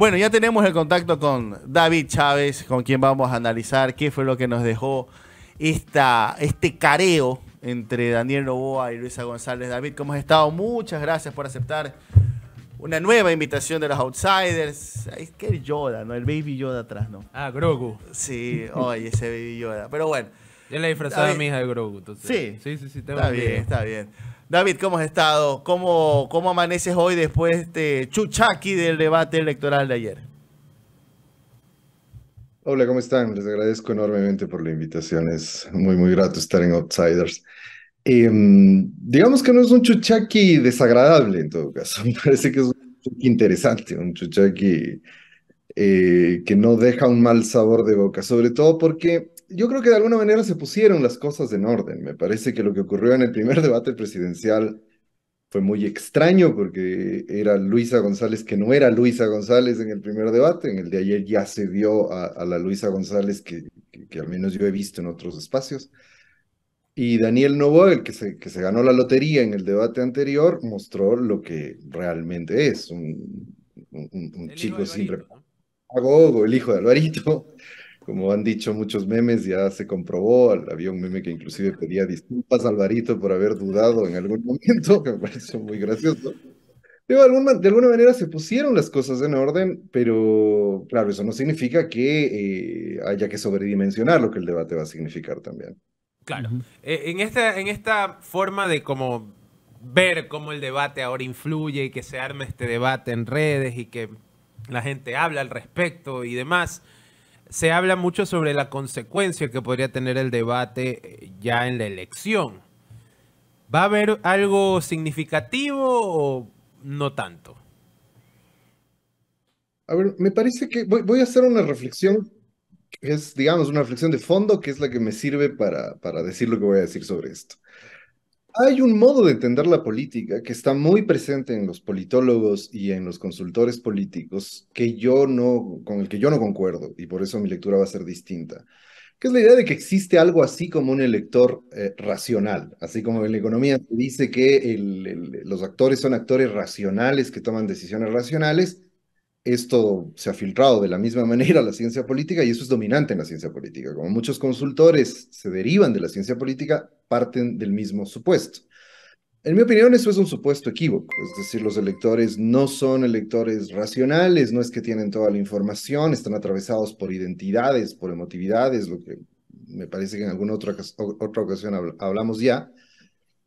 Bueno, ya tenemos el contacto con David Chávez, con quien vamos a analizar qué fue lo que nos dejó esta, este careo entre Daniel Novoa y Luisa González. David, ¿cómo has estado? Muchas gracias por aceptar una nueva invitación de los Outsiders. Es que el Yoda, ¿no? El Baby Yoda atrás, ¿no? Ah, Grogu. Sí, oye, ese Baby Yoda. Pero bueno, yo le disfrazaba mi hija de Grogu. Entonces. Sí. Sí, sí, sí. Está bien, está bien. David, ¿cómo has estado? ¿Cómo, cómo amaneces hoy después de este Chuchaki del debate electoral de ayer? Hola, ¿cómo están? Les agradezco enormemente por la invitación. Es muy, muy grato estar en Outsiders. Em, digamos que no es un chuchaki desagradable en todo caso. Me parece que es un chuchaki interesante, un chuchaki eh, que no deja un mal sabor de boca, sobre todo porque yo creo que de alguna manera se pusieron las cosas en orden. Me parece que lo que ocurrió en el primer debate presidencial fue muy extraño porque era Luisa González que no era Luisa González en el primer debate. En el de ayer ya se vio a, la Luisa González que, que, al menos yo he visto en otros espacios. Y Daniel Novoa, el que se, que se ganó la lotería en el debate anterior, mostró lo que realmente es, un, chico siempre agogo, el hijo de Alvarito, como han dicho muchos memes, ya se comprobó, había un meme que inclusive pedía disculpas a Alvarito por haber dudado en algún momento, que me pareció muy gracioso. de alguna manera se pusieron las cosas en orden, pero claro, eso no significa que eh, haya que sobredimensionar lo que el debate va a significar también. Claro, eh, en, esta, en esta forma de como ver cómo el debate ahora influye y que se arme este debate en redes y que la gente habla al respecto y demás, se habla mucho sobre la consecuencia que podría tener el debate eh, ya en la elección. ¿Va a haber algo significativo o no tanto? A ver, me parece que voy, a hacer una reflexión que es, digamos, una reflexión de fondo que es la que me sirve para decir lo que voy a decir sobre esto. Hay un modo de entender la política que está muy presente en los politólogos y en los consultores políticos que yo no, con el que yo no concuerdo y por eso mi lectura va a ser distinta, que es la idea de que existe algo así como un elector eh, racional, así como en la economía se dice que los actores son actores racionales que toman decisiones racionales, esto se ha filtrado de la misma manera a la ciencia política y eso es dominante en la ciencia política. Como muchos consultores se derivan de la ciencia política, parten del mismo supuesto. En mi opinión, eso es un supuesto equívoco, es decir, los electores no son electores racionales, no es que tienen toda la información, están atravesados por identidades, por emotividades, lo que me parece que en alguna otra, otra ocasión hablamos ya.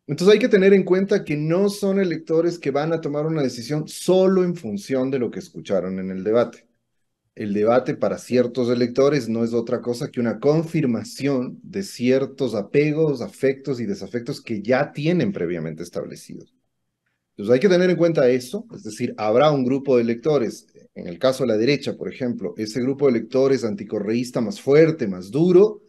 Entonces hay que tener en cuenta que no son electores que van a tomar una decisión solo en función de lo que escucharon en el debate. El debate para ciertos electores no es otra cosa que una confirmación de ciertos apegos, afectos y desafectos que ya tienen previamente establecidos. Entonces hay que tener en cuenta eso, es decir, habrá un grupo de electores, en el caso de la derecha, por ejemplo, ese grupo de electores anticorreísta más fuerte, más duro,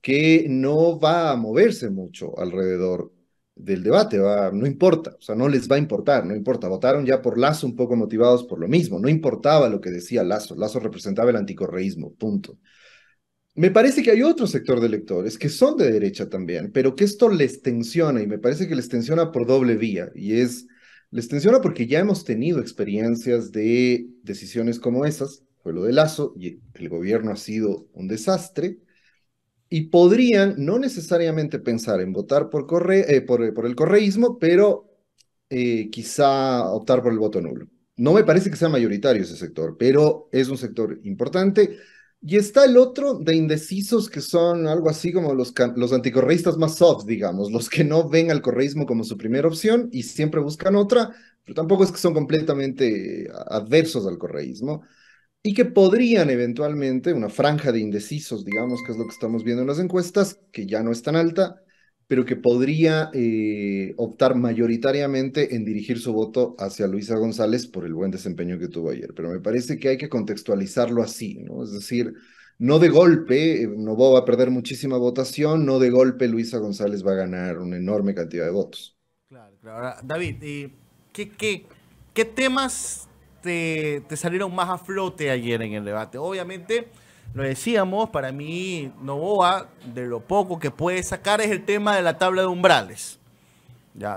que no va a moverse mucho alrededor del debate, no importa, o sea, no les va a importar, no importa, votaron ya por Lazo un poco motivados por lo mismo, no importaba lo que decía Lazo, Lazo representaba el anticorreísmo, punto. Me parece que hay otro sector de electores que son de derecha también, pero que esto les tensiona y me parece que les tensiona por doble vía y es, les tensiona porque ya hemos tenido experiencias de decisiones como esas, fue lo de Lazo y el gobierno ha sido un desastre, y podrían no necesariamente pensar en votar por, corre, eh, por, el correísmo, pero eh, quizá optar por el voto nulo. No me parece que sea mayoritario ese sector, pero es un sector importante. Y está el otro de indecisos que son algo así como los, los anticorreístas más soft, digamos, los que no ven al correísmo como su primera opción y siempre buscan otra, pero tampoco es que son completamente eh, adversos al correísmo y que podrían eventualmente, una franja de indecisos, digamos, que es lo que estamos viendo en las encuestas, que ya no es tan alta, pero que podría eh, optar mayoritariamente en dirigir su voto hacia Luisa González por el buen desempeño que tuvo ayer. Pero me parece que hay que contextualizarlo así, ¿no? Es decir, no de golpe, eh, Novo va a perder muchísima votación, no de golpe Luisa González va a ganar una enorme cantidad de votos. Claro, claro. David, ¿qué, qué temas te, salieron más a flote ayer en el debate? Obviamente, lo decíamos, para mí Novoa, de lo poco que puede sacar es el tema de la tabla de umbrales.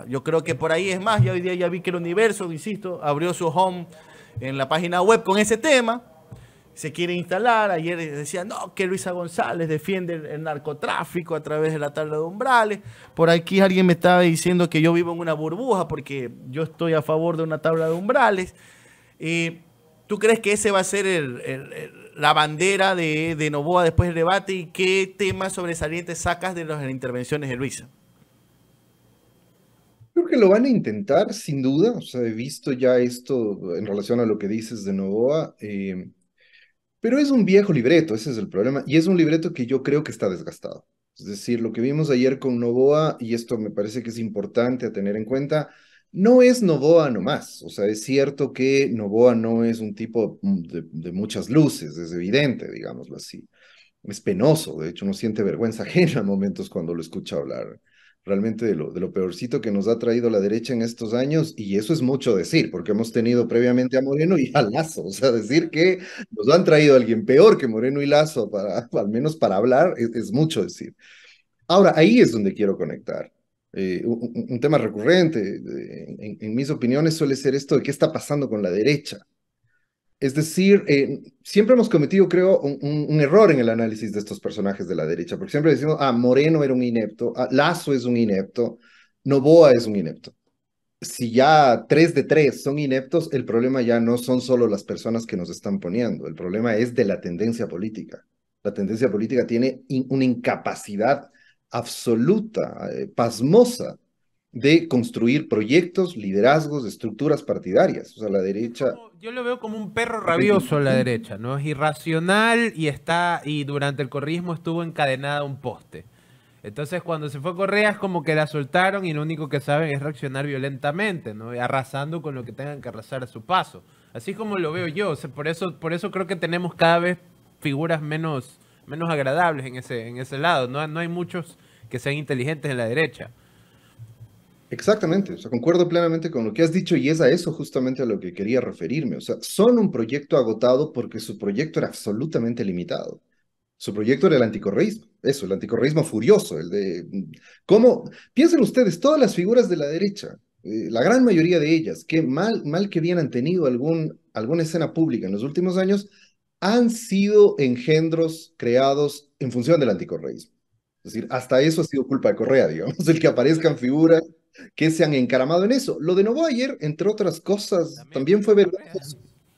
yo creo que por ahí es más, ya hoy día ya vi que el universo, insisto, abrió su home en la página web con ese tema. Se quiere instalar, ayer decían, no, que Luisa González defiende el narcotráfico a través de la tabla de umbrales. Por aquí alguien me estaba diciendo que yo vivo en una burbuja porque yo estoy a favor de una tabla de umbrales. Eh, ¿Tú crees que ese va a ser el, la bandera de, de Novoa después del debate? ¿Y qué temas sobresalientes sacas de las intervenciones de Luisa? Creo que lo van a intentar, sin duda. O sea, he visto ya esto en relación a lo que dices de Novoa. Eh, pero es un viejo libreto, ese es el problema. Y es un libreto que yo creo que está desgastado. Es decir, lo que vimos ayer con Novoa, y esto me parece que es importante a tener en cuenta, no es Novoa nomás, o sea, es cierto que Novoa no es un tipo de, muchas luces, es evidente, digámoslo así. Es penoso, de hecho, uno siente vergüenza ajena en momentos cuando lo escucha hablar realmente de lo, peorcito que nos ha traído la derecha en estos años, y eso es mucho decir, porque hemos tenido previamente a Moreno y a Lazo, o sea, decir que nos han traído a alguien peor que Moreno y Lazo, para, al menos para hablar, es mucho decir. Ahora, ahí es donde quiero conectar. Eh, un, tema recurrente en, mis opiniones suele ser esto de qué está pasando con la derecha. Es decir, eh, siempre hemos cometido, creo, un, error en el análisis de estos personajes de la derecha, porque siempre decimos, ah, Moreno era un inepto, ah, Lazo es un inepto, Novoa es un inepto. Si ya tres de tres son ineptos, el problema ya no son solo las personas que nos están poniendo, el problema es de la tendencia política. La tendencia política tiene una incapacidad absoluta, eh, pasmosa, de construir proyectos, liderazgos, estructuras partidarias. O sea, la derecha... Yo lo veo como un perro rabioso a la derecha, ¿no? Es irracional y está, y durante el corrismo estuvo encadenada a un poste. Entonces cuando se fue Correa es como que la soltaron y lo único que saben es reaccionar violentamente, ¿no? Arrasando con lo que tengan que arrasar a su paso. Así como lo veo yo. O por, eso, por eso creo que tenemos cada vez figuras menos menos agradables en ese, en ese lado. No, no hay muchos que sean inteligentes en la derecha. Exactamente, o sea, concuerdo plenamente con lo que has dicho y es a eso justamente a lo que quería referirme. O sea, son un proyecto agotado porque su proyecto era absolutamente limitado. Su proyecto era el anticorreísmo, eso, el anticorreísmo furioso, el de... ¿Cómo? Piensen ustedes, todas las figuras de la derecha, eh, la gran mayoría de ellas, que mal, mal que bien han tenido algún, alguna escena pública en los últimos años, han sido engendros creados en función del anticorreísmo. Es decir, hasta eso ha sido culpa de Correa, digamos, el que aparezcan figuras que se han encaramado en eso. Lo de Novoa ayer, entre otras cosas, también fue verdad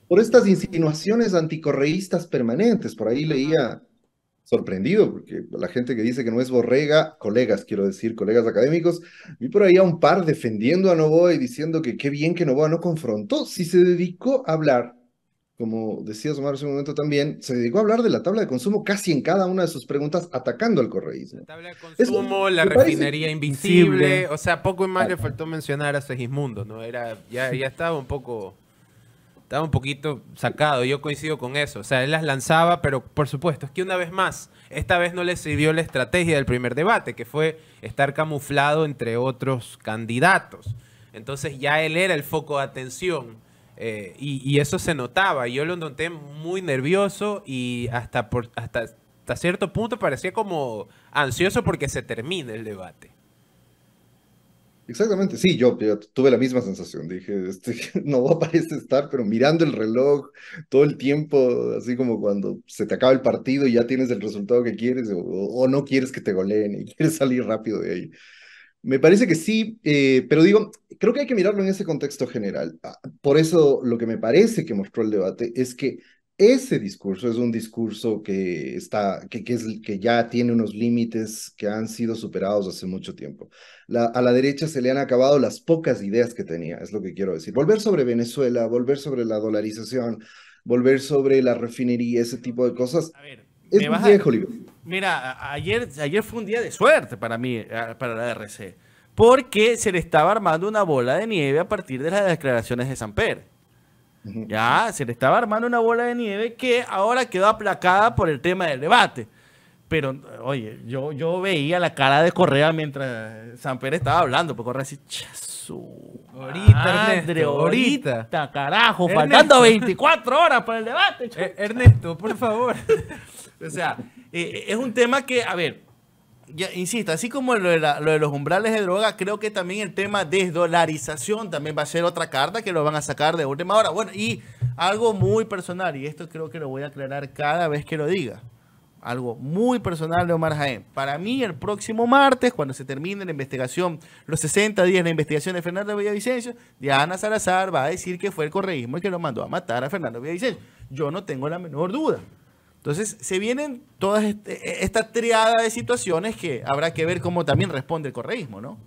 por estas insinuaciones anticorreístas permanentes. Por ahí leía sorprendido, porque la gente que dice que no es borrega, colegas, quiero decir, colegas académicos, vi por ahí a un par defendiendo a Novoa y diciendo que qué bien que Novoa no confrontó, si se dedicó a hablar como decía Omar hace un momento también, se dedicó a hablar de la tabla de consumo casi en cada una de sus preguntas, atacando al correísmo. La tabla de consumo, la refinería invisible, o sea, poco más le faltó mencionar a Segismundo, ¿no? Era, ya, estaba un poco estaba un poquito sacado. Yo coincido con eso. O sea, él las lanzaba, pero por supuesto, es que una vez más, esta vez no le sirvió la estrategia del primer debate, que fue estar camuflado entre otros candidatos. Entonces ya él era el foco de atención eh, y, eso se notaba. Yo lo noté muy nervioso y hasta, hasta, cierto punto parecía como ansioso porque se termine el debate. Exactamente, sí, yo, tuve la misma sensación. Dije, este, no parece estar, pero mirando el reloj todo el tiempo, así como cuando se te acaba el partido y ya tienes el resultado que quieres, o no quieres que te goleen y quieres salir rápido de ahí. Me parece que sí, eh, pero digo, creo que hay que mirarlo en ese contexto general. Ah, por eso lo que me parece que mostró el debate es que ese discurso es un discurso que, está, que, es, que ya tiene unos límites que han sido superados hace mucho tiempo. La, a la derecha se le han acabado las pocas ideas que tenía, es lo que quiero decir. Volver sobre Venezuela, volver sobre la dolarización, volver sobre la refinería, ese tipo de cosas. A ver Mira, ayer, ayer fue un día de suerte para mí, para la RC, porque se le estaba armando una bola de nieve a partir de las declaraciones de San Ya, se le estaba armando una bola de nieve que ahora quedó aplacada por el tema del debate. Pero, oye, yo, yo veía la cara de Correa mientras San Pérez estaba hablando, porque Correa decía, chasu. Ahorita, ahorita, carajo, faltando 24 horas para el debate. Eh, Ernesto, por favor. o sea, eh, es un tema que, a ver, ya, insisto, así como lo de, los umbrales de droga, creo que también el tema de desdolarización también va a ser otra carta que lo van a sacar de última hora. Bueno, y algo muy personal, y esto creo que lo voy a aclarar cada vez que lo diga algo muy personal de Omar Jaén. Para mí, el próximo martes, cuando se termine la investigación, los 60 días de la investigación de Fernando Villavicencio, Diana Salazar va a decir que fue el correísmo el que lo mandó a matar a Fernando Villavicencio. Yo no tengo la menor duda. Entonces, se vienen todas e-, e-, estas triadas de situaciones que habrá que ver cómo también responde el correísmo, ¿no?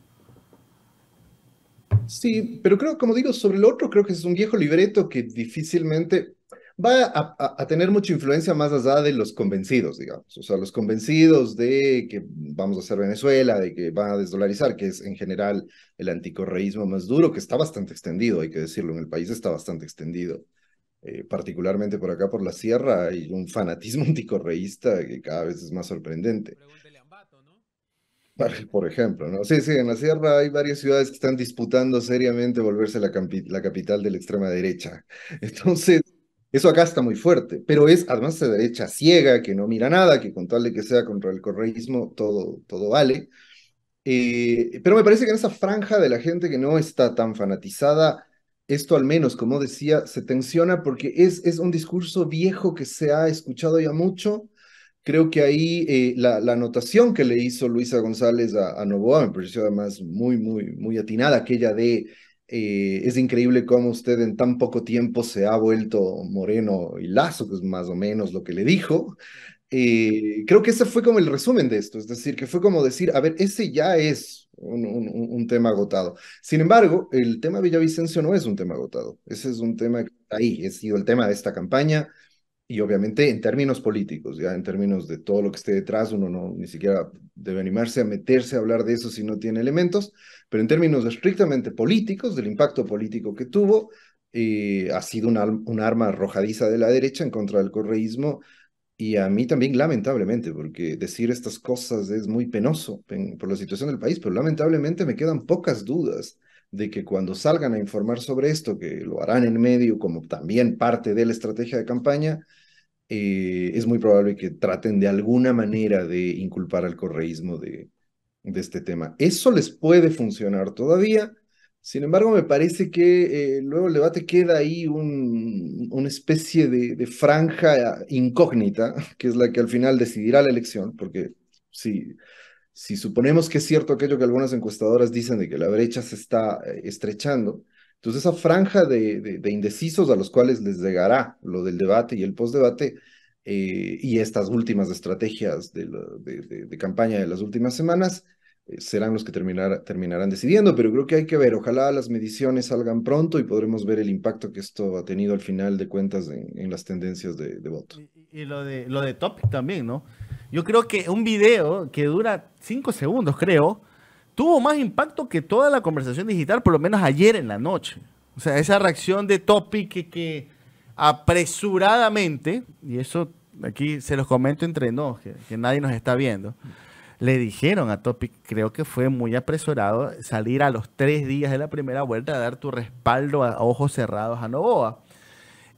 Sí, pero creo, como digo, sobre el otro, creo que es un viejo libreto que difícilmente va a, tener mucha influencia más allá de los convencidos, digamos. O sea, los convencidos de que vamos a hacer Venezuela, de que van a desdolarizar, que es en general el anticorreísmo más duro, que está bastante extendido, hay que decirlo, en el país está bastante extendido. Eh, particularmente por acá por la sierra hay un fanatismo anticorreísta que cada vez es más sorprendente. Por ejemplo, ¿no? Sí, sí, en la sierra hay varias ciudades que están disputando seriamente volverse la, la capital de la extrema derecha. Entonces, eso acá está muy fuerte, pero es además de derecha ciega, que no mira nada, que con tal de que sea contra el correísmo todo, todo vale. Eh, pero me parece que en esa franja de la gente que no está tan fanatizada, esto al menos, como decía, se tensiona porque es, es un discurso viejo que se ha escuchado ya mucho. Creo que ahí eh, la, anotación que le hizo Luisa González a, a Novoa me pareció además muy, muy, muy atinada, aquella de eh, es increíble cómo usted en tan poco tiempo se ha vuelto moreno y lazo, que es más o menos lo que le dijo. Eh, creo que ese fue como el resumen de esto, es decir, que fue como decir, a ver, ese ya es un, tema agotado. Sin embargo, el tema Villavicencio no es un tema agotado, ese es un tema que ahí, ha sido el tema de esta campaña y obviamente en términos políticos, ya en términos de todo lo que esté detrás, uno no ni siquiera debe animarse a meterse a hablar de eso si no tiene elementos, pero en términos estrictamente políticos, del impacto político que tuvo, eh, ha sido un arma arrojadiza de la derecha en contra del correísmo y a mí también lamentablemente, porque decir estas cosas es muy penoso por la situación del país, pero lamentablemente me quedan pocas dudas de que cuando salgan a informar sobre esto, que lo harán en medio como también parte de la estrategia de campaña, eh, es muy probable que traten de alguna manera de inculpar al correísmo de, este tema. Eso les puede funcionar todavía. Sin embargo, me parece que eh, luego el debate queda ahí una especie de, franja incógnita, que es la que al final decidirá la elección, porque si suponemos que es cierto aquello que algunas encuestadoras dicen de que la brecha se está eh, estrechando, entonces, esa franja de, indecisos a los cuales les llegará lo del debate y el postdebate eh, y estas últimas estrategias de, de, campaña de las últimas semanas eh, serán los que terminarán decidiendo, pero creo que hay que ver, ojalá las mediciones salgan pronto y podremos ver el impacto que esto ha tenido al final de cuentas en, las tendencias de, voto. Y, lo, de, lo de Topic también, ¿no? Yo creo que un video que dura cinco segundos, creo, tuvo más impacto que toda la conversación digital, por lo menos ayer en la noche. O sea, esa reacción de Topic que, apresuradamente, y eso aquí se los comento entre nos, que, nadie nos está viendo, le dijeron a Topic, creo que fue muy apresurado salir a los tres días de la primera vuelta a dar tu respaldo a, ojos cerrados a Novoa.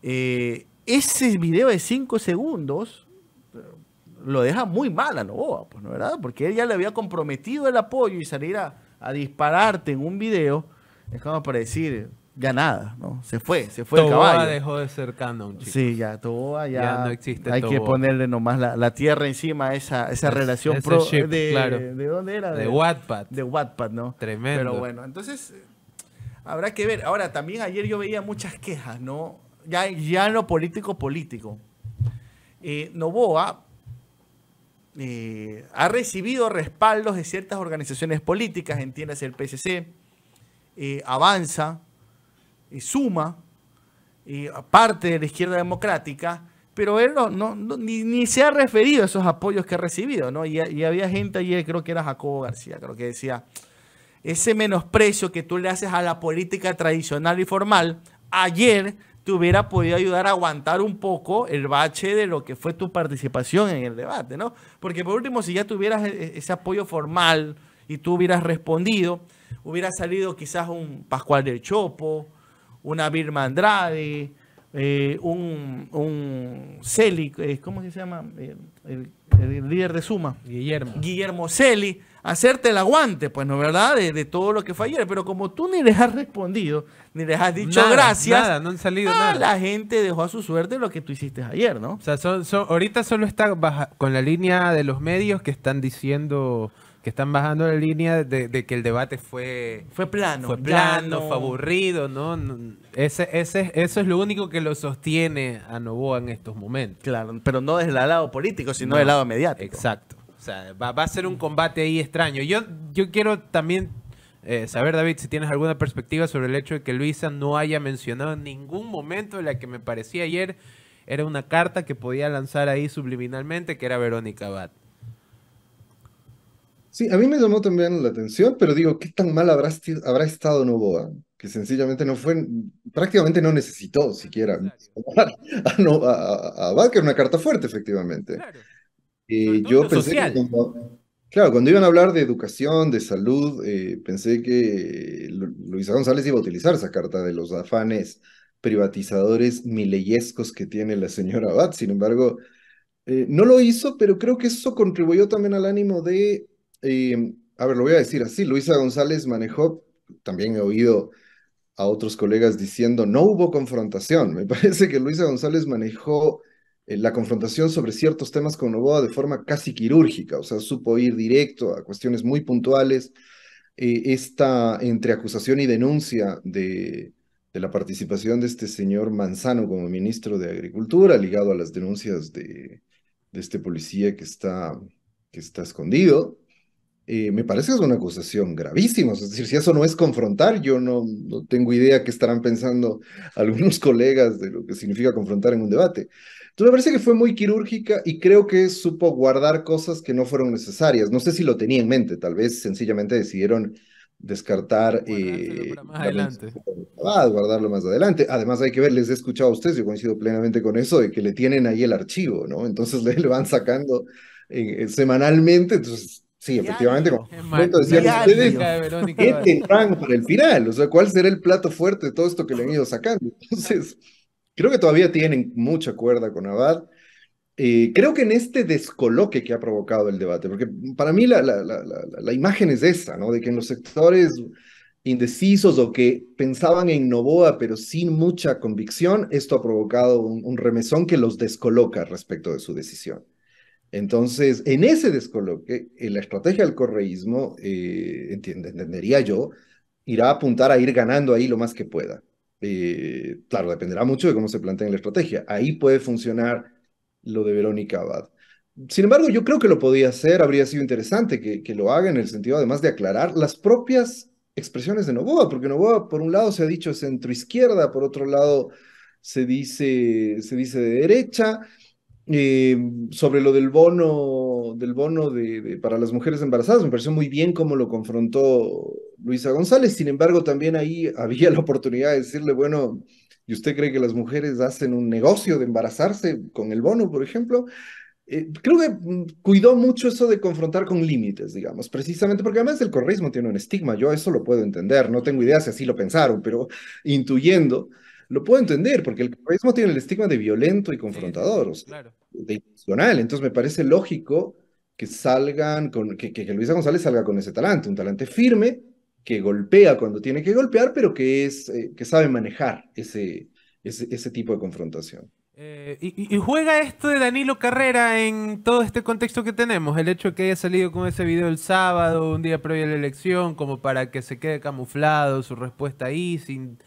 Eh, ese video de cinco segundos lo deja muy mal a Novoa, pues, ¿no verdad? Porque él ya le había comprometido el apoyo y salir a, dispararte en un video es como para decir, ya nada, ¿no? Se fue, se fue el caballo. dejó de ser un chico. Sí, ya Toboa ya, no existe hay que ponerle nomás la, tierra encima a esa, relación pro de, de, dónde era de, Wattpad. De Wattpad, ¿no? Tremendo. Pero bueno, entonces eh, habrá que ver. Ahora también ayer yo veía muchas quejas, ¿no? Ya ya lo político político. Eh, Novoa eh, ha recibido respaldos de ciertas organizaciones políticas, entiéndase el PSC, eh, Avanza, y eh, Suma, parte de la izquierda democrática, pero él no, ni, se ha referido a esos apoyos que ha recibido, ¿no? Y, y había gente ayer, creo que era Jacobo García, creo que decía, ese menosprecio que tú le haces a la política tradicional y formal, ayer te hubiera podido ayudar a aguantar un poco el bache de lo que fue tu participación en el debate, ¿no? Porque por último, si ya tuvieras e-, e-, ese apoyo formal y tú hubieras respondido, hubiera salido quizás un Pascual del Chopo, una Birma Andrade, eh, un, un Celi, eh, ¿cómo se llama? El, líder de Suma. Guillermo. Guillermo Celi hacerte el aguante, pues no, ¿verdad? De, todo lo que fue ayer. Pero como tú ni les has respondido, ni les has dicho gracias. Nada, no han salido ah, nada. La gente dejó a su suerte lo que tú hiciste ayer, ¿no? O sea, son, ahorita solo está con la línea de los medios que están diciendo que están bajando la línea de, que el debate fue fue plano fue plano fue aburrido no, ese, ese, eso es lo único que lo sostiene a Novoa en estos momentos claro pero no desde el lado político sino del lado mediático exacto o sea, va, a ser un combate ahí extraño. Yo, yo quiero también eh, saber, David, si tienes alguna perspectiva sobre el hecho de que Luisa no haya mencionado en ningún momento la que me parecía ayer era una carta que podía lanzar ahí subliminalmente, que era Verónica Bat. Sí, a mí me llamó también la atención, pero digo, ¿qué tan mal habrá, habrá estado Novoa? Que sencillamente no fue, prácticamente no necesitó siquiera a, no, que era una carta fuerte, efectivamente. Claro. Eh, yo pensé que claro, cuando iban a hablar de educación, de salud, eh, pensé que Luisa González iba a utilizar esa carta de los afanes privatizadores mileyescos que tiene la señora Abad. Sin embargo, eh, no lo hizo, pero creo que eso contribuyó también al ánimo de, em, a ver, lo voy a decir así, Luisa González manejó, también he oído a otros colegas diciendo, no hubo confrontación. Me parece que Luisa González manejó eh, la confrontación sobre ciertos temas con Novoa de forma casi quirúrgica, o sea, supo ir directo a cuestiones muy puntuales. Eh, esta entre acusación y denuncia de, la participación de este señor Manzano como ministro de Agricultura, ligado a las denuncias de, este policía que está, que está escondido, eh, me parece que es una acusación gravísima. Es decir, si eso no es confrontar, yo no, no, tengo idea que estarán pensando algunos colegas de lo que significa confrontar en un debate. Entonces, me parece que fue muy quirúrgica y creo que supo guardar cosas que no fueron necesarias. No sé si lo tenía en mente, tal vez sencillamente decidieron descartar y eh, adelante. guardarlo más adelante. Además hay que ver, les he escuchado a ustedes, yo coincido plenamente con eso, de que le tienen ahí el archivo, ¿no? Entonces le, van sacando eh, semanalmente, entonces Sí, efectivamente, como decían ustedes, ¿qué tendrán para el final? O sea, ¿cuál será el plato fuerte de todo esto que le han ido sacando? Entonces, creo que todavía tienen mucha cuerda con Abad. Eh, creo que en este descoloque que ha provocado el debate, porque para mí la, imagen es esa, ¿no? De que en los sectores indecisos o que pensaban en Novoa pero sin mucha convicción, esto ha provocado un, un remesón que los descoloca respecto de su decisión. Entonces, en ese descoloque, en eh, la estrategia del correísmo, eh, entendería yo, irá a apuntar a ir ganando ahí lo más que pueda. Eh, claro, dependerá mucho de cómo se plantea la estrategia. Ahí puede funcionar lo de Verónica Abad. Sin embargo, yo creo que lo podía hacer, habría sido interesante que, lo haga en el sentido, además de aclarar las propias expresiones de Novoa, porque Novoa, por un lado, se ha dicho centro-izquierda, por otro lado, se dice, se dice de derecha, Em, sobre lo del bono, del bono para las mujeres embarazadas, me pareció muy bien cómo lo confrontó Luisa González. Sin embargo, también ahí había la oportunidad de decirle, bueno, ¿y usted cree que las mujeres hacen un negocio de embarazarse con el bono, por ejemplo? Eh, creo que mm, cuidó mucho eso de confrontar con límites, digamos, precisamente porque además el correísmo tiene un estigma, yo eso lo puedo entender, no tengo idea si así lo pensaron, pero intuyendo, lo puedo entender, porque el capitalismo tiene el estigma de violento y confrontador, de institucional. Entonces me parece lógico que salgan, con, que, que, Luisa González salga con ese talante, un talante firme, que golpea cuando tiene que golpear, pero que, es, eh, que sabe manejar ese, ese, tipo de confrontación. Eh, y, y, juega esto de Danilo Carrera en todo este contexto que tenemos, el hecho de que haya salido con ese video el sábado, un día previo a la elección, como para que se quede camuflado su respuesta ahí, sin,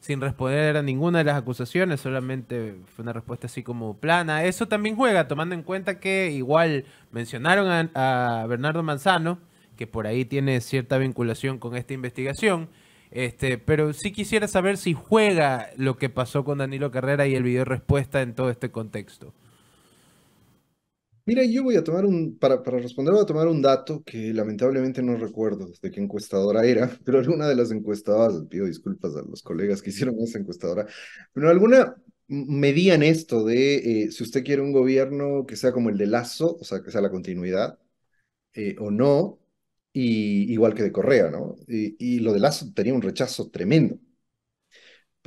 sin responder a ninguna de las acusaciones, solamente fue una respuesta así como plana. Eso también juega, tomando en cuenta que igual mencionaron a, Bernardo Manzano, que por ahí tiene cierta vinculación con esta investigación. Este, pero sí quisiera saber si juega lo que pasó con Danilo Carrera y el video respuesta en todo este contexto. Mira, yo voy a tomar un, para, para responder voy a tomar un dato que lamentablemente no recuerdo de qué encuestadora era, pero alguna de las encuestadoras, pido disculpas a los colegas que hicieron esa encuestadora, pero alguna medían esto de eh, si usted quiere un gobierno que sea como el de Lazo, o sea, que sea la continuidad, eh, o no, y, igual que de Correa, ¿no? Y, y, lo de Lazo tenía un rechazo tremendo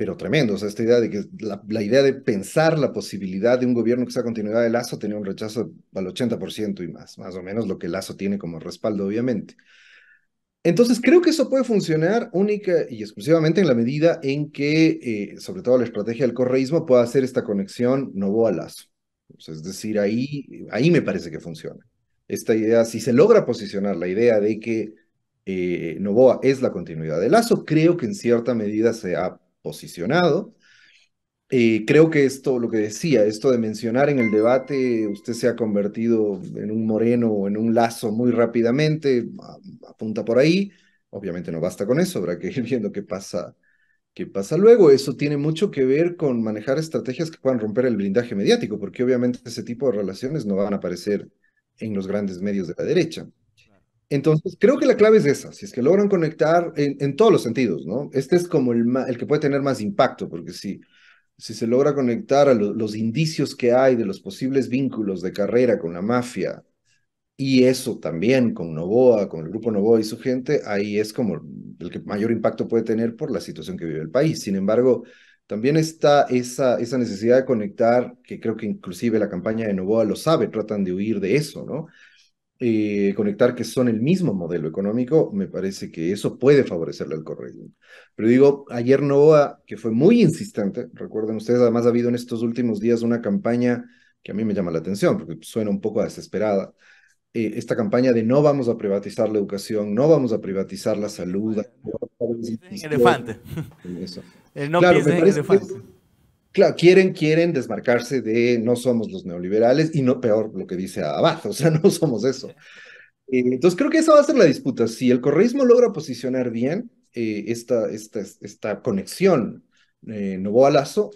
pero tremendo. O sea, esta idea de que la, idea de pensar la posibilidad de un gobierno que sea continuidad de Lazo tenía un rechazo al 80% y más, más o menos lo que Lazo tiene como respaldo, obviamente. Entonces, creo que eso puede funcionar única y exclusivamente en la medida en que, eh, sobre todo la estrategia del correísmo, pueda hacer esta conexión Novoa-Lazo. es decir, ahí, ahí me parece que funciona. Esta idea, si se logra posicionar la idea de que eh, Novoa es la continuidad de Lazo, creo que en cierta medida se ha posicionado. Eh, creo que esto, lo que decía, esto de mencionar en el debate, usted se ha convertido en un moreno o en un lazo muy rápidamente, apunta por ahí. Obviamente no basta con eso, habrá que ir viendo qué pasa, qué pasa luego. Eso tiene mucho que ver con manejar estrategias que puedan romper el blindaje mediático, porque obviamente ese tipo de relaciones no van a aparecer en los grandes medios de la derecha. Entonces, creo que la clave es esa, si es que logran conectar en, todos los sentidos, ¿no? Este es como el, que puede tener más impacto, porque si, si se logra conectar a los indicios que hay de los posibles vínculos de carrera con la mafia y eso también con Novoa, con el grupo Novoa y su gente, ahí es como el que mayor impacto puede tener por la situación que vive el país. Sin embargo, también está esa, esa necesidad de conectar, que creo que inclusive la campaña de Novoa lo sabe, tratan de huir de eso, ¿no? Eh, conectar que son el mismo modelo económico, me parece que eso puede favorecerle al correo. Pero digo, ayer Novoa, que fue muy insistente, recuerden ustedes, además ha habido en estos últimos días una campaña que a mí me llama la atención, porque suena un poco desesperada, eh, esta campaña de no vamos a privatizar la educación, no vamos a privatizar la salud. No, no, no, elefante. El no en elefante. Claro, quieren, quieren desmarcarse de no somos los neoliberales y no peor lo que dice Abad, o sea, no somos eso. Eh, entonces creo que esa va a ser la disputa. Si el correísmo logra posicionar bien eh, esta, esta, esta conexión eh, Novoa-Lazo,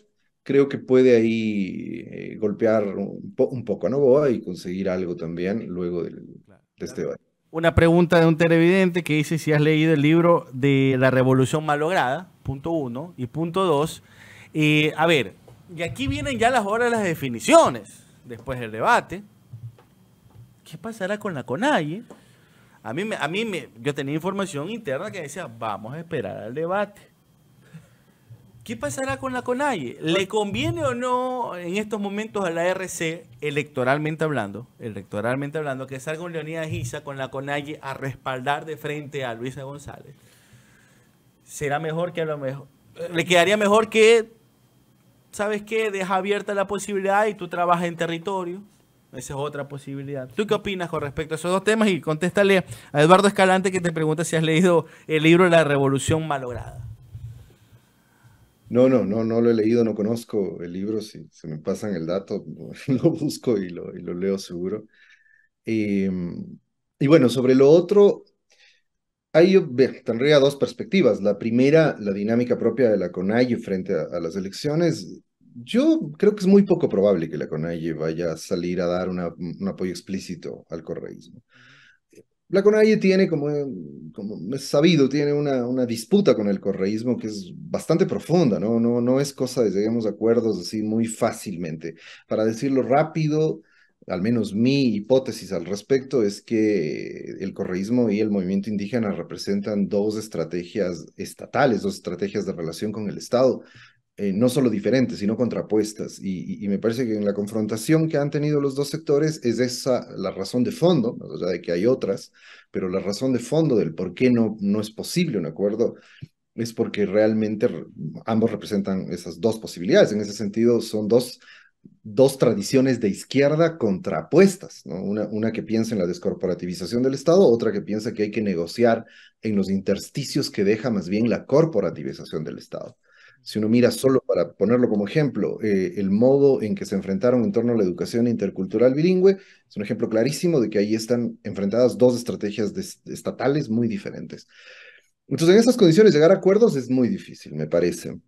creo que puede ahí golpear un, poco a Novoa y conseguir algo también luego de este debate. Una pregunta de un televidente que dice si has leído el libro de La Revolución Malograda, punto uno, y punto dos, y eh, a ver, y aquí vienen ya las horas de las definiciones, después del debate. ¿Qué pasará con la CONAIE? A mí, a mí yo tenía información interna que decía, vamos a esperar al debate. ¿Qué pasará con la CONAIE? ¿Le conviene o no en estos momentos a la RC, electoralmente hablando, electoralmente hablando, que salga un Leonidas Giza con la CONAIE a respaldar de frente a Luisa González? ¿Será mejor que a lo mejor? ¿Le quedaría mejor que ¿sabes qué? Deja abierta la posibilidad y tú trabajas en territorio. Esa es otra posibilidad. ¿Tú qué opinas con respecto a esos dos temas? Y contéstale a Eduardo Escalante que te pregunta si has leído el libro La Revolución Malograda. No, no, no, no lo he leído, no conozco el libro. Si, se me pasan el dato, lo busco y lo, y lo leo seguro. y bueno, sobre lo otro, Ahí tendría dos perspectivas. La primera, la dinámica propia de la conaie frente a, las elecciones. Yo creo que es muy poco probable que la CONAI vaya a salir a dar un apoyo explícito al correísmo. La CONAIE tiene, como, es sabido, tiene una, disputa con el correísmo que es bastante profunda, ¿no? No, no es cosa de, lleguemos a acuerdos así muy fácilmente. Para decirlo rápido, al menos mi hipótesis al respecto es que el correísmo y el movimiento indígena representan dos estrategias estatales, dos estrategias de relación con el Estado, eh, no solo diferentes, sino contrapuestas. Y, me parece que en la confrontación que han tenido los dos sectores es esa la razón de fondo, ya de que hay otras, pero la razón de fondo del por qué no, no es posible un acuerdo es porque realmente ambos representan esas dos posibilidades. En ese sentido, son dos dos tradiciones de izquierda contrapuestas, una, una, que piensa en la descorporativización del Estado, otra que piensa que hay que negociar en los intersticios que deja más bien la corporativización del Estado. Si uno mira solo, para ponerlo como ejemplo, eh, el modo en que se enfrentaron en torno a la educación intercultural bilingüe, es un ejemplo clarísimo de que ahí están enfrentadas dos estrategias estatales muy diferentes. Entonces, en esas condiciones, llegar a acuerdos es muy difícil, me parece.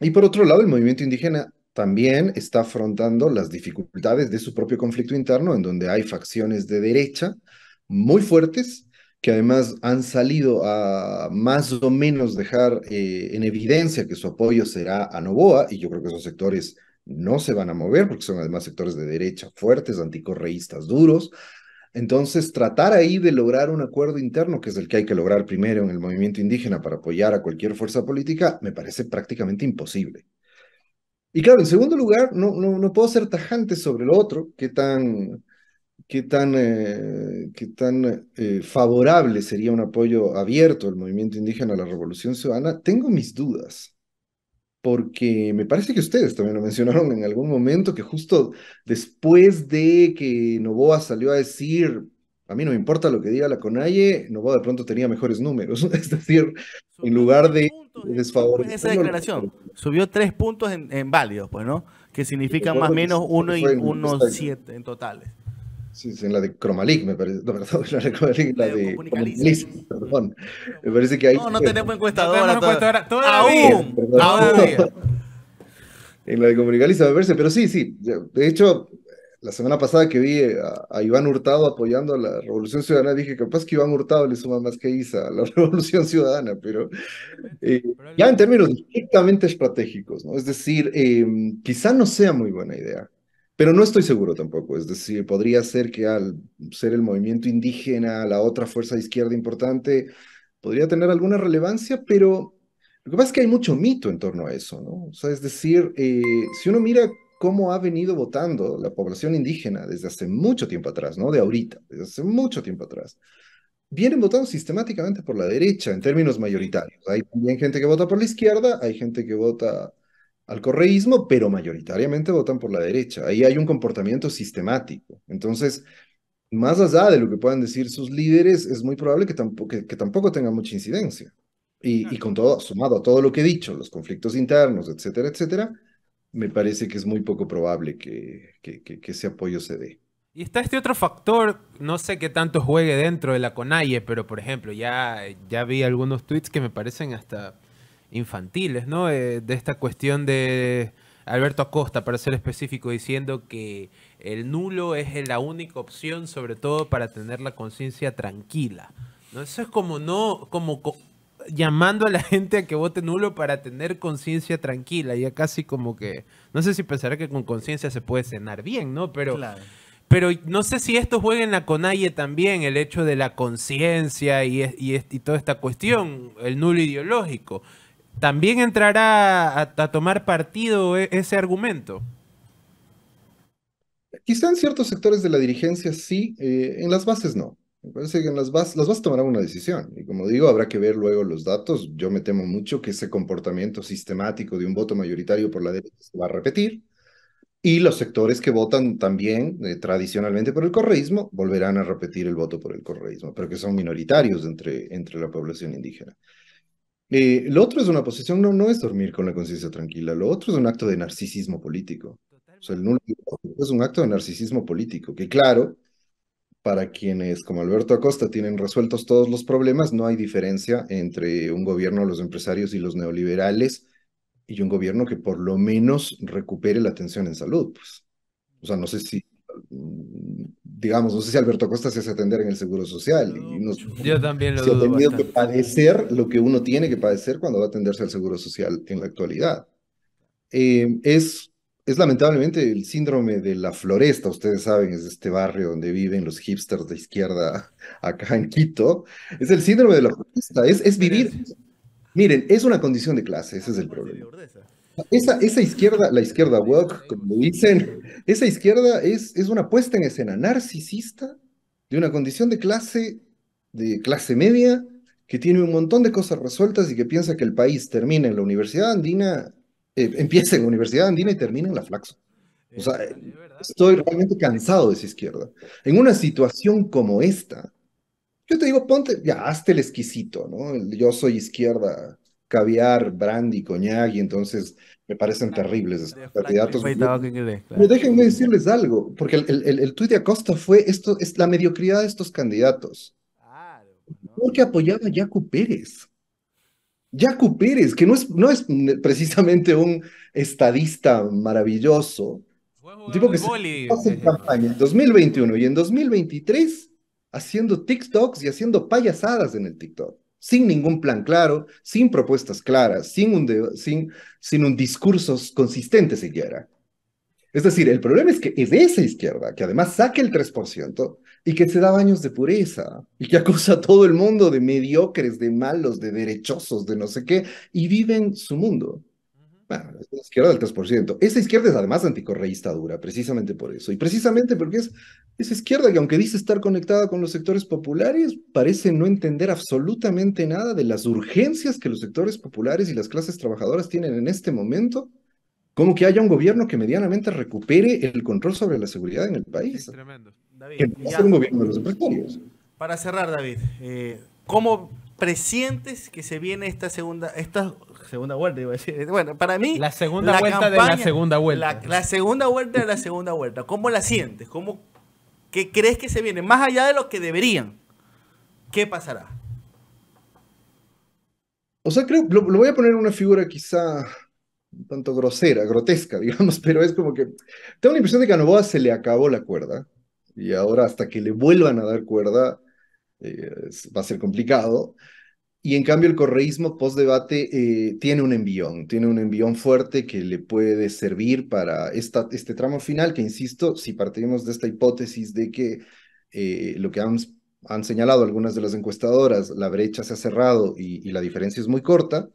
Y por otro lado, el movimiento indígena también está afrontando las dificultades de su propio conflicto interno, en donde hay facciones de derecha muy fuertes que además han salido a más o menos dejar eh, en evidencia que su apoyo será a Novoa, y yo creo que esos sectores no se van a mover porque son además sectores de derecha fuertes, anticorreístas duros. Entonces, tratar ahí de lograr un acuerdo interno, que es el que hay que lograr primero en el movimiento indígena para apoyar a cualquier fuerza política, me parece prácticamente imposible. Y claro, en segundo lugar, no, no, puedo ser tajante sobre lo otro, qué tan, qué tan, eh, qué tan eh, favorable sería un apoyo abierto al movimiento indígena a la revolución ciudadana. Tengo mis dudas, porque me parece que ustedes también lo mencionaron en algún momento, que justo después de que Novoa salió a decir a mí no me importa lo que diga la Conalle, Novoa de pronto tenía mejores números. es decir, en lugar de desfavorecer. Esa declaración. Subió tres puntos en, válidos, pues, ¿no? Que significa más o menos uno y unos siete en totales. Sí, en la de Cromalic, me parece. No, perdón, la de Cromalic, la de Comunicaliza, perdón. Me parece que hay. No, no tenemos encuestadora. No tenemos encuestadora todavía. Aún. en la de Comunicaliza, me parece, pero sí, sí. De hecho, la semana pasada que vi a, Iván Hurtado apoyando a la Revolución Ciudadana, dije que capaz que Iván Hurtado le suma más que ISA a la Revolución Ciudadana, pero eh, ya en términos directamente estratégicos, ¿no? Es decir, eh, quizá no sea muy buena idea, pero no estoy seguro tampoco. Es decir, podría ser que al ser el movimiento indígena, la otra fuerza de izquierda importante, podría tener alguna relevancia, pero lo que pasa es que hay mucho mito en torno a eso, ¿no? O sea, es decir, eh, si uno mira cómo ha venido votando la población indígena desde hace mucho tiempo atrás, no de ahorita, desde hace mucho tiempo atrás, vienen votando sistemáticamente por la derecha en términos mayoritarios. Hay también gente que vota por la izquierda, hay gente que vota al correísmo, pero mayoritariamente votan por la derecha. Ahí hay un comportamiento sistemático. Entonces, más allá de lo que puedan decir sus líderes, es muy probable que tampoco, que, tampoco tenga mucha incidencia. Y, y, con todo, sumado a todo lo que he dicho, los conflictos internos, etcétera, etcétera, me parece que es muy poco probable que, ese apoyo se dé. Y está este otro factor, no sé qué tanto juegue dentro de la CONAIE, pero por ejemplo, ya, ya vi algunos tweets que me parecen hasta infantiles, ¿no? Eh, de esta cuestión de Alberto Acosta, para ser específico, diciendo que el nulo es la única opción, sobre todo para tener la conciencia tranquila. ¿no? Eso es como no, como llamando a la gente a que vote nulo para tener conciencia tranquila. Y casi como que, no sé si pensará que con conciencia se puede cenar bien, ¿no? Pero, pero no sé si esto juega en la conalle también, el hecho de la conciencia y, y, toda esta cuestión, el nulo ideológico. ¿También entrará a, tomar partido e, ese argumento? Quizá en ciertos sectores de la dirigencia sí, eh, en las bases no. Me parece que las vas, las vas a tomar una decisión. Y como digo, habrá que ver luego los datos. Yo me temo mucho que ese comportamiento sistemático de un voto mayoritario por la derecha se va a repetir. Y los sectores que votan también eh, tradicionalmente por el correísmo volverán a repetir el voto por el correísmo, pero que son minoritarios entre, entre la población indígena. Eh, lo otro es una posición, no, no es dormir con la conciencia tranquila, lo otro es un acto de narcisismo político. O sea, el es un acto de narcisismo político, que claro, para quienes, como Alberto Acosta, tienen resueltos todos los problemas, no hay diferencia entre un gobierno de los empresarios y los neoliberales y un gobierno que por lo menos recupere la atención en salud. Pues. O sea, no sé si, mm, digamos, no sé si Alberto Acosta se hace atender en el Seguro Social. Y Yo también lo se ha tenido que padecer lo que uno tiene que padecer cuando va a atenderse al Seguro Social en la actualidad. Eh, es es lamentablemente el síndrome de la floresta, ustedes saben, es este barrio donde viven los hipsters de izquierda acá en Quito. Es el síndrome de la floresta, es, vivir. Miren, es una condición de clase, ese es el problema. Esa, esa izquierda, la izquierda woke, como dicen, esa izquierda es, es una puesta en escena narcisista de una condición de clase, de clase media, que tiene un montón de cosas resueltas y que piensa que el país termina en la Universidad Andina Empiecen eh, empieza en Universidad Andina y termina en la Flaxo. O sea, eh, estoy realmente cansado de esa izquierda. En una situación como esta, yo te digo, ponte, ya, hazte el exquisito, ¿no? yo soy izquierda, caviar, brandy, coñac, y entonces me parecen terribles esos candidatos. Pero déjenme decirles algo, porque el, el, el tuit de Acosta fue esto, es la mediocridad de estos candidatos. Porque apoyaba a Yacu Pérez. Yacu Pérez, que no es, no es precisamente un estadista maravilloso. Un tipo que hace en campaña en 2021 y en 2023 haciendo TikToks y haciendo payasadas en el TikTok, sin ningún plan claro, sin propuestas claras, sin un, sin, sin un discurso consistente siquiera. Es decir, el problema es que es de esa izquierda, que además saque el 3%, y que se da baños de pureza y que acusa a todo el mundo de mediocres, de malos, de derechosos, de no sé qué, y viven su mundo. Bueno, es la izquierda del 3%. Esa izquierda es además anticorreísta dura, precisamente por eso. Y precisamente porque es esa izquierda que, aunque dice estar conectada con los sectores populares, parece no entender absolutamente nada de las urgencias que los sectores populares y las clases trabajadoras tienen en este momento, como que haya un gobierno que medianamente recupere el control sobre la seguridad en el país. Es tremendo. Para cerrar, David, eh, ¿cómo presientes que se viene esta segunda, esta segunda vuelta? Bueno, para mí. La segunda vuelta de la segunda vuelta. La, segunda vuelta de la segunda vuelta. ¿Cómo la sientes? ¿Cómo, ¿Qué crees que se viene? Más allá de lo que deberían. ¿Qué pasará? O sea, creo, lo, voy a poner en una figura quizá un tanto grosera, grotesca, digamos, pero es como que tengo la impresión de que a Novoa se le acabó la cuerda y ahora hasta que le vuelvan a dar cuerda eh, va a ser complicado. Y en cambio el correísmo post-debate eh, tiene un envión, tiene un envión fuerte que le puede servir para esta, este tramo final, que insisto, si partimos de esta hipótesis de que eh, lo que han, señalado algunas de las encuestadoras, la brecha se ha cerrado y la diferencia es muy corta,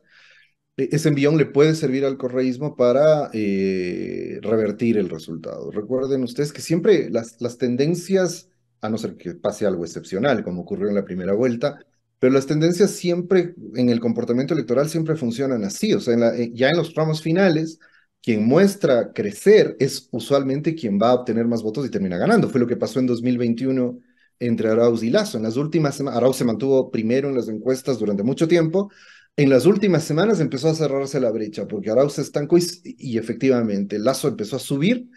e-, ese envión le puede servir al correísmo para eh, revertir el resultado. Recuerden ustedes que siempre las, las tendencias, a no ser que pase algo excepcional, como ocurrió en la primera vuelta, pero las tendencias siempre en el comportamiento electoral siempre funcionan así. O sea, eh, ya en los tramos finales, quien muestra crecer es usualmente quien va a obtener más votos y termina ganando. Fue lo que pasó en 2021 entre Arauz y Lazo. En las últimas semanas, Arauz se mantuvo primero en las encuestas durante mucho tiempo, en las últimas semanas empezó a cerrarse la brecha porque Arau se estancó y, y efectivamente el Lazo empezó a subir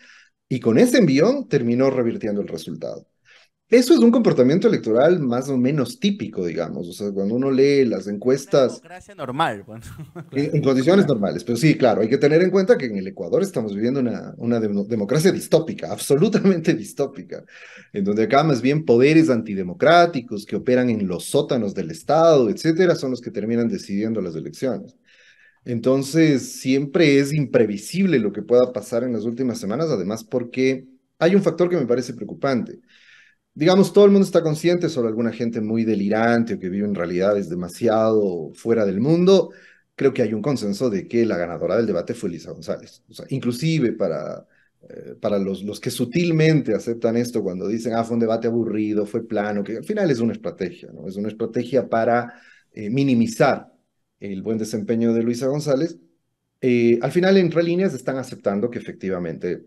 y con ese envión terminó revirtiendo el resultado. Eso es un comportamiento electoral más o menos típico, digamos. O sea, cuando uno lee las encuestas. democracia normal. en, condiciones normales. Pero sí, claro, hay que tener en cuenta que en el Ecuador estamos viviendo una, democracia distópica, absolutamente distópica. En donde acá más bien poderes antidemocráticos que operan en los sótanos del Estado, etcétera, son los que terminan decidiendo las elecciones. Entonces, siempre es imprevisible lo que pueda pasar en las últimas semanas, además porque hay un factor que me parece preocupante digamos, todo el mundo está consciente, solo alguna gente muy delirante o que vive en realidades demasiado fuera del mundo, creo que hay un consenso de que la ganadora del debate fue Luisa González. O inclusive para, eh, para los, los que sutilmente aceptan esto cuando dicen, ah, fue un debate aburrido, fue plano, que al final es una estrategia, ¿no? Es una estrategia para eh, minimizar el buen desempeño de Luisa González. Eh, al final, entre líneas, están aceptando que efectivamente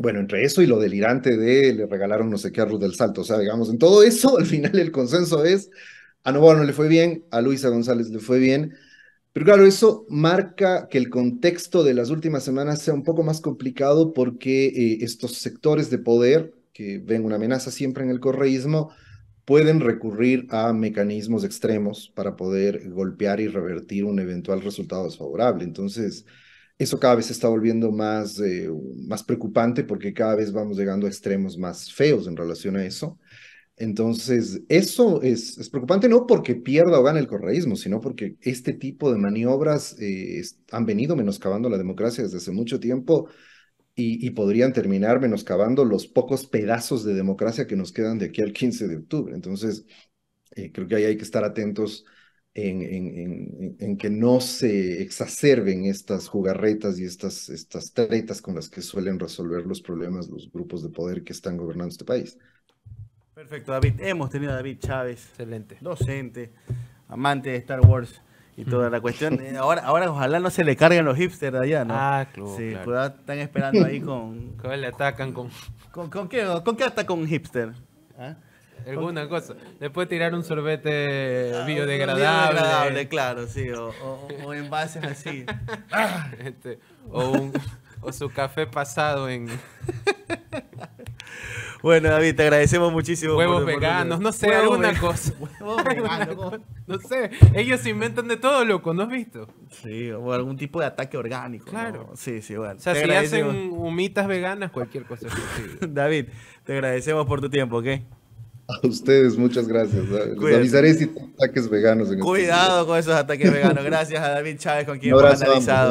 bueno, entre eso y lo delirante de le regalaron no sé qué a Ruth del Salto, o sea, digamos, en todo eso, al final el consenso es, a Novoa no le fue bien, a Luisa González le fue bien, pero claro, eso marca que el contexto de las últimas semanas sea un poco más complicado porque eh, estos sectores de poder, que ven una amenaza siempre en el correísmo, pueden recurrir a mecanismos extremos para poder golpear y revertir un eventual resultado desfavorable. Entonces, eso cada vez se está volviendo más, eh, más preocupante porque cada vez vamos llegando a extremos más feos en relación a eso. Entonces, eso es, preocupante no porque pierda o gane el correísmo, sino porque este tipo de maniobras eh, han venido menoscabando la democracia desde hace mucho tiempo y, podrían terminar menoscabando los pocos pedazos de democracia que nos quedan de aquí al 15 de octubre. Entonces, eh, creo que ahí hay que estar atentos en, en, en, que no se exacerben estas jugarretas y estas, estas tretas con las que suelen resolver los problemas los grupos de poder que están gobernando este país. Perfecto, David. Hemos tenido a David Chávez, excelente, docente, amante de Star Wars y toda la cuestión. Eh, ahora, ahora ojalá no se le carguen los hipsters allá, ¿no? Ah, Sí, pues, ah, están esperando ahí con. ¿Cómo le atacan con... con.? qué, con qué un hipster? ¿Ah? Alguna cosa. Después tirar un sorbete ah, biodegradable. claro, sí. O, o, envases así. Este, o, su café pasado en... Bueno, David, te agradecemos muchísimo. Huevos veganos, no sé, alguna cosa. Huevos veganos. no sé, ellos inventan de todo, loco, ¿no has visto? Sí, o algún tipo de ataque orgánico. Claro. Sí, sí, bueno. O sea, si si hacen humitas veganas, cualquier cosa David, te agradecemos por tu tiempo, ¿ok? A ustedes, muchas gracias. Les avisaré si ataques veganos. Cuidado con esos ataques veganos. Gracias a David Chávez, con quien hemos analizado.